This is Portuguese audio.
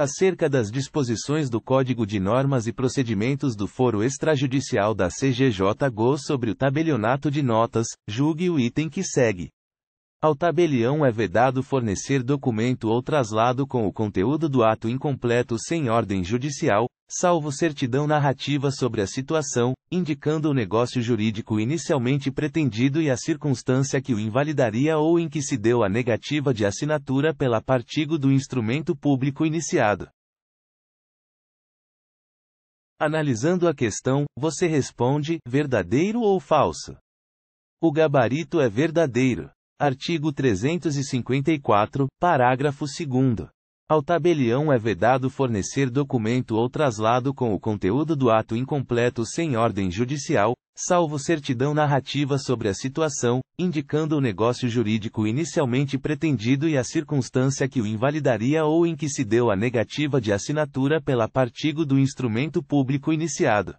acerca das disposições do Código de Normas e Procedimentos do Foro Extrajudicial da CGJ-GO sobre o tabelionato de notas, julgue o item que segue. Ao tabelião é vedado fornecer documento ou traslado com o conteúdo do ato incompleto sem ordem judicial, salvo certidão narrativa sobre a situação, indicando o negócio jurídico inicialmente pretendido e a circunstância que o invalidaria ou em que se deu a negativa de assinatura pela partigo do instrumento público iniciado. Analisando a questão, você responde: verdadeiro ou falso? O gabarito é verdadeiro. Artigo 354, parágrafo 2. Ao tabelião é vedado fornecer documento ou traslado com o conteúdo do ato incompleto sem ordem judicial, salvo certidão narrativa sobre a situação, indicando o negócio jurídico inicialmente pretendido e a circunstância que o invalidaria ou em que se deu a negativa de assinatura pela partigo do instrumento público iniciado.